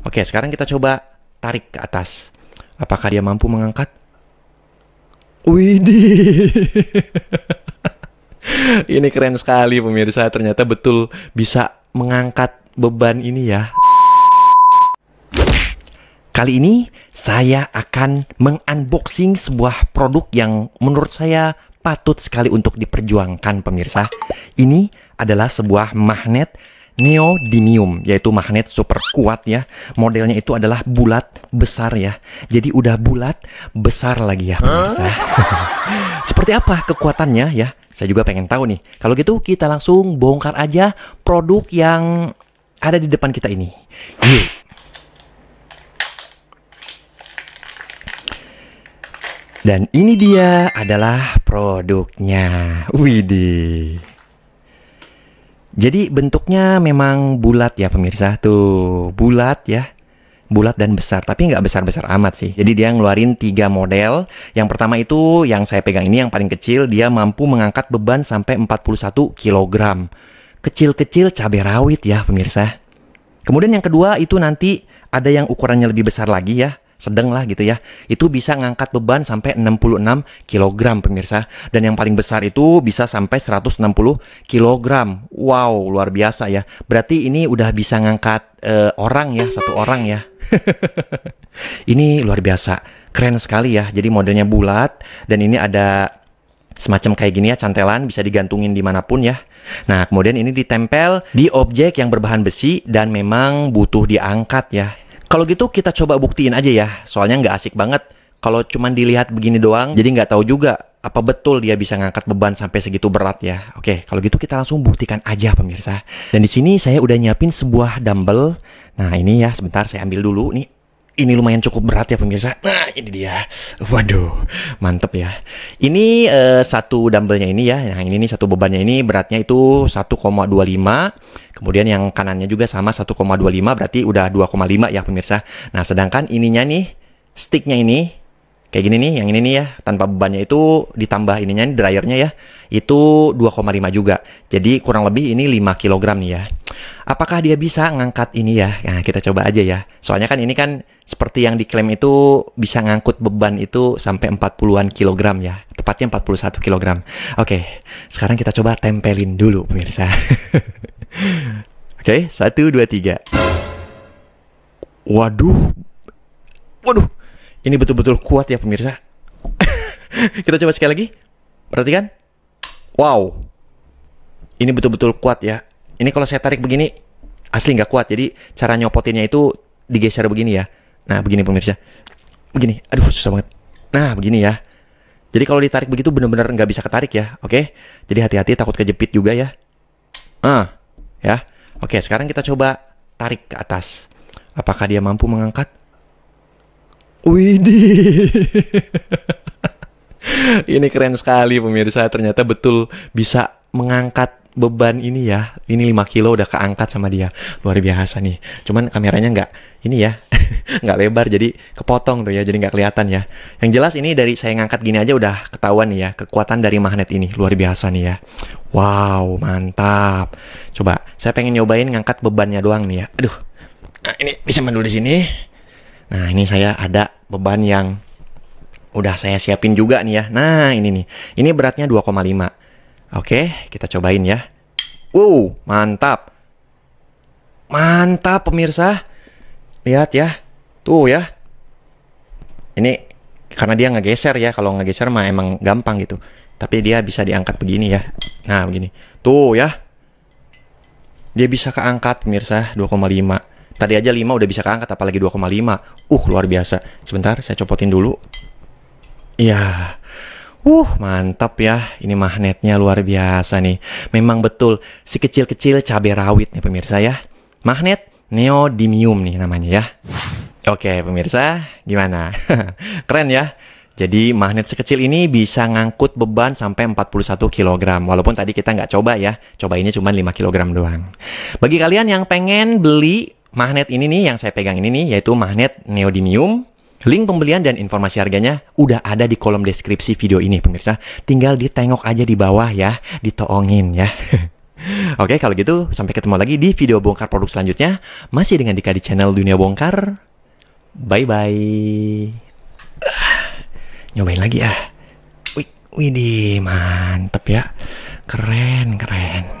Oke, sekarang kita coba tarik ke atas. Apakah dia mampu mengangkat? Widih. ini keren sekali pemirsa, ternyata betul bisa mengangkat beban ini ya. Kali ini saya akan mengunboxing sebuah produk yang menurut saya patut sekali untuk diperjuangkan pemirsa. Ini adalah sebuah magnet neodymium yaitu magnet super kuat ya. Modelnya itu adalah bulat besar ya. Jadi udah bulat besar lagi ya pemirsa. Huh? Seperti apa kekuatannya ya? Saya juga pengen tahu nih. Kalau gitu kita langsung bongkar aja produk yang ada di depan kita ini. Yuk. Dan ini dia adalah produknya. Widih. Jadi bentuknya memang bulat ya pemirsa tuh bulat ya bulat dan besar tapi nggak besar besar amat sih jadi dia ngeluarin tiga model yang pertama itu yang saya pegang ini yang paling kecil dia mampu mengangkat beban sampai 41 kg kecil-kecil cabai rawit ya pemirsa kemudian yang kedua itu nanti ada yang ukurannya lebih besar lagi ya sedang lah gitu ya. Itu bisa ngangkat beban sampai 66 kg pemirsa. Dan yang paling besar itu bisa sampai 160 kg. Wow, luar biasa ya. Berarti ini udah bisa ngangkat uh, orang ya, satu orang ya. ini luar biasa. Keren sekali ya. Jadi modelnya bulat dan ini ada semacam kayak gini ya cantelan bisa digantungin dimanapun ya. Nah kemudian ini ditempel di objek yang berbahan besi dan memang butuh diangkat ya. Kalau gitu kita coba buktiin aja ya, soalnya nggak asik banget kalau cuma dilihat begini doang, jadi nggak tahu juga apa betul dia bisa ngangkat beban sampai segitu berat ya. Oke, kalau gitu kita langsung buktikan aja pemirsa. Dan di sini saya udah nyiapin sebuah dumbbell. Nah ini ya, sebentar saya ambil dulu. Nih ini lumayan cukup berat ya pemirsa. Nah, ini dia. Waduh, mantep ya. Ini uh, satu dumbbellnya ini ya. Nah, ini nih satu bebannya ini beratnya itu 1,25 Kemudian yang kanannya juga sama 1,25 berarti udah 2,5 ya pemirsa. Nah, sedangkan ininya nih, sticknya ini kayak gini nih, yang ini nih ya, tanpa bebannya itu ditambah ininya nih, dryernya ya, itu 2,5 juga. Jadi kurang lebih ini 5 kg nih ya. Apakah dia bisa ngangkat ini ya? Nah, kita coba aja ya. Soalnya kan ini kan seperti yang diklaim itu bisa ngangkut beban itu sampai 40-an kilogram ya. Tepatnya 41 kilogram. Oke, sekarang kita coba tempelin dulu pemirsa. Oke, okay, satu, dua, tiga. Waduh, waduh, ini betul-betul kuat ya pemirsa. Kita coba sekali lagi. Perhatikan. Wow, ini betul-betul kuat ya. Ini kalau saya tarik begini, asli nggak kuat. Jadi cara nyopotinnya itu digeser begini ya. Nah, begini pemirsa. Begini, aduh susah banget. Nah, begini ya. Jadi kalau ditarik begitu bener-bener nggak bisa ketarik ya, oke? Jadi hati-hati takut kejepit juga ya. Ah, ya. Oke, sekarang kita coba tarik ke atas. Apakah dia mampu mengangkat? Widih. Ini keren sekali pemirsa, ternyata betul bisa mengangkat beban ini ya ini 5 kilo udah keangkat sama dia luar biasa nih cuman kameranya nggak ini ya nggak lebar jadi kepotong tuh ya jadi nggak kelihatan ya yang jelas ini dari saya ngangkat gini aja udah ketahuan nih ya kekuatan dari magnet ini luar biasa nih ya wow mantap coba saya pengen nyobain ngangkat bebannya doang nih ya aduh nah, ini bisa dulu di sini nah ini saya ada beban yang udah saya siapin juga nih ya nah ini nih ini beratnya 2,5 Oke, kita cobain ya. Wow, mantap. Mantap pemirsa. Lihat ya. Tuh ya. Ini karena dia ngegeser ya. Kalau ngegeser mah emang gampang gitu. Tapi dia bisa diangkat begini ya. Nah, begini. Tuh ya. Dia bisa keangkat pemirsa 2,5. Tadi aja 5 udah bisa keangkat apalagi 2,5. Uh, luar biasa. Sebentar, saya copotin dulu. Iya. Yeah. Wuh, mantap ya. Ini magnetnya luar biasa nih. Memang betul si kecil-kecil cabai rawit nih pemirsa ya. Magnet neodymium nih namanya ya. Oke, pemirsa, gimana? Keren ya? Jadi magnet sekecil ini bisa ngangkut beban sampai 41 kg. Walaupun tadi kita nggak coba ya, coba ini cuma 5 kg doang. Bagi kalian yang pengen beli magnet ini nih, yang saya pegang ini nih, yaitu magnet neodymium Link pembelian dan informasi harganya udah ada di kolom deskripsi video ini pemirsa. Tinggal ditengok aja di bawah ya, ditoongin ya. Oke, kalau gitu sampai ketemu lagi di video bongkar produk selanjutnya masih dengan Dika di channel Dunia Bongkar. Bye bye. Nyobain lagi ya. Wih, widih, mantep ya. Keren, keren.